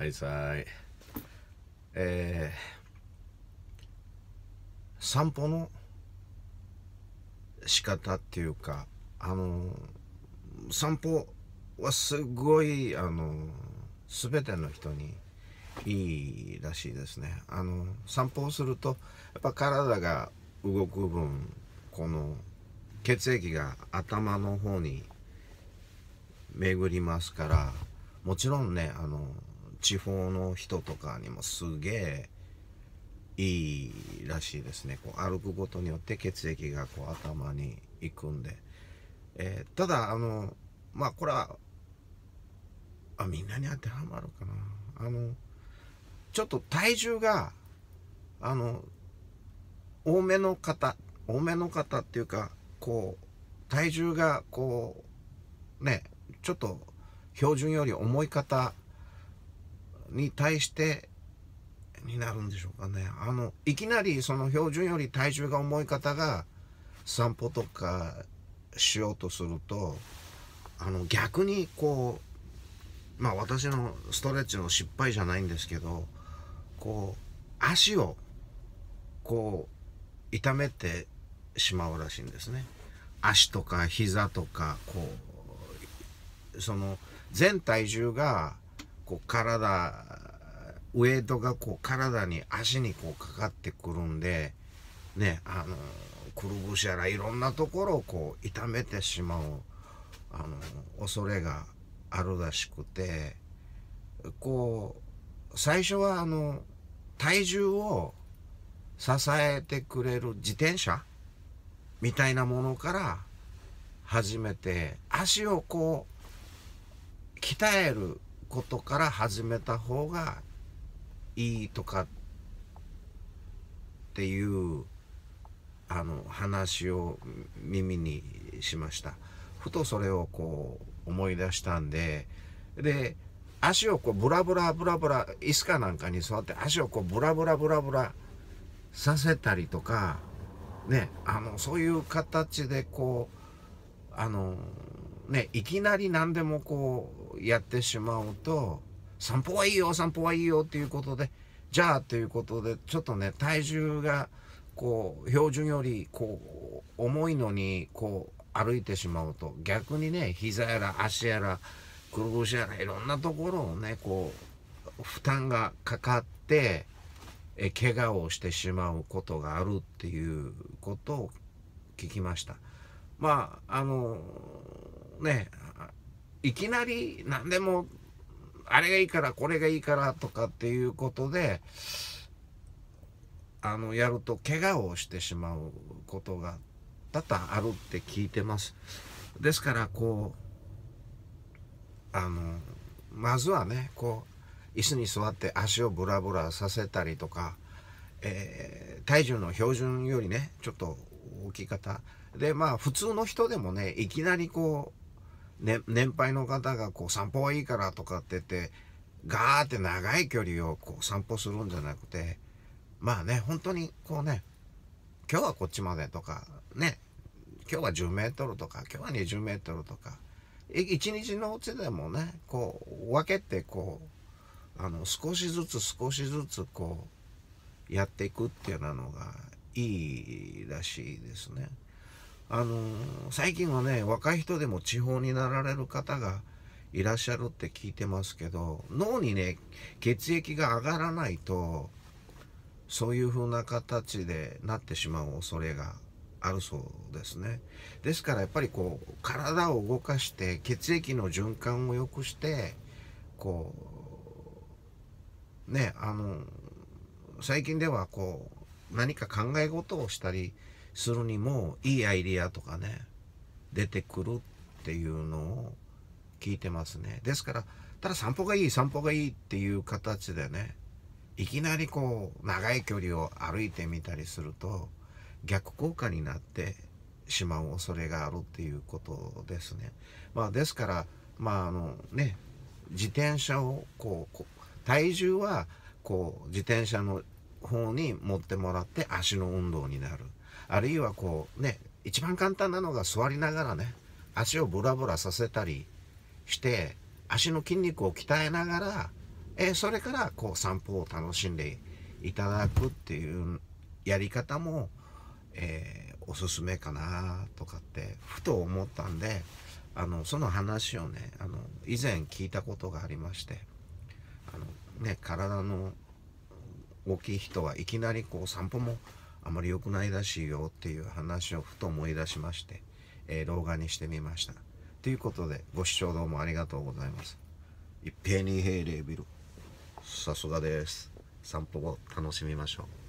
はいさいえー、散歩の仕方っていうかあの散歩はすごいあの全ての人にいいらしいですねあの散歩をするとやっぱ体が動く分この血液が頭の方に巡りますからもちろんねあの地方の人とかにもすげえいいらしいですねこう歩くことによって血液がこう頭に行くんで、えー、ただあのまあこれはあみんなに当てはまるかなあのちょっと体重があの多めの方多めの方っていうかこう体重がこうねちょっと標準より重い方に対してになるんでしょうかね。あの、いきなりその標準より体重が重い方が散歩とかしようとすると、あの、逆にこう、まあ私のストレッチの失敗じゃないんですけど、こう、足を、こう、痛めてしまうらしいんですね。足とか膝とか、こう、その、全体重が、こう体ウエイトがこう体に足にこうかかってくるんでねあのくるぶしやらいろんなところをこう痛めてしまうあの恐れがあるらしくてこう最初はあの体重を支えてくれる自転車みたいなものから始めて足をこう鍛えることから始めた方がいいとかっていうあの話を耳にしましたふとそれをこう思い出したんでで足をこうブラブラブラブラ椅子かなんかに座って足をこうブラブラブラブラさせたりとかねあのそういう形でこうあのねいきなり何でもこうやってしまうと散歩はいいよ散歩はいいよっていうことでじゃあということでちょっとね体重がこう標準よりこう重いのにこう歩いてしまうと逆にね膝やら足やらくるぶしやらいろんなところをねこう負担がかかってえ怪我をしてしまうことがあるっていうことを聞きました。まああのねいきなり何でもあれがいいからこれがいいからとかっていうことであのやると怪我をしてしまうことが多々あるって聞いてます。ですからこうあのまずはねこう椅子に座って足をブラブラさせたりとか、えー、体重の標準よりねちょっと大きい方でまあ普通の人でもねいきなりこね、年配の方がこう散歩はいいからとかって言って、ガーって長い距離をこう散歩するんじゃなくて、まあね、本当にこうね、今日はこっちまでとか、ね、今日は10メートルとか、今日は20メートルとか、一日のうちでもね、こう分けてこう、あの、少しずつ少しずつこう、やっていくっていうのがいいらしいですね。あのー、最近はね若い人でも地方になられる方がいらっしゃるって聞いてますけど脳にね血液が上がらないとそういう風な形でなってしまう恐れがあるそうですねですからやっぱりこう体を動かして血液の循環を良くしてこうねあの最近ではこう何か考え事をしたりするにもいいアイディアとかね出てくるっていうのを聞いてますねですからただ散歩がいい散歩がいいっていう形でねいきなりこう長い距離を歩いてみたりすると逆効果になってしまう恐れがあるっていうことですね。まあ、ですからまああのね自転車をこう体重はこう自転車の方に持ってもらって足の運動になる。あるいはこうね一番簡単なのが座りながらね足をブラブラさせたりして足の筋肉を鍛えながら、えそれからこう散歩を楽しんでいただくっていうやり方も、えー、おすすめかなとかってふと思ったんであのその話をねあの以前聞いたことがありましてあの、ね、体の大きい人はいきなりこう散歩もあまり良くないらしいよっていう話をふと思い出しまして、えー、動画にしてみました。ということで、ご視聴どうもありがとうございます。一平二平レビル。さすがです。散歩を楽しみましょう。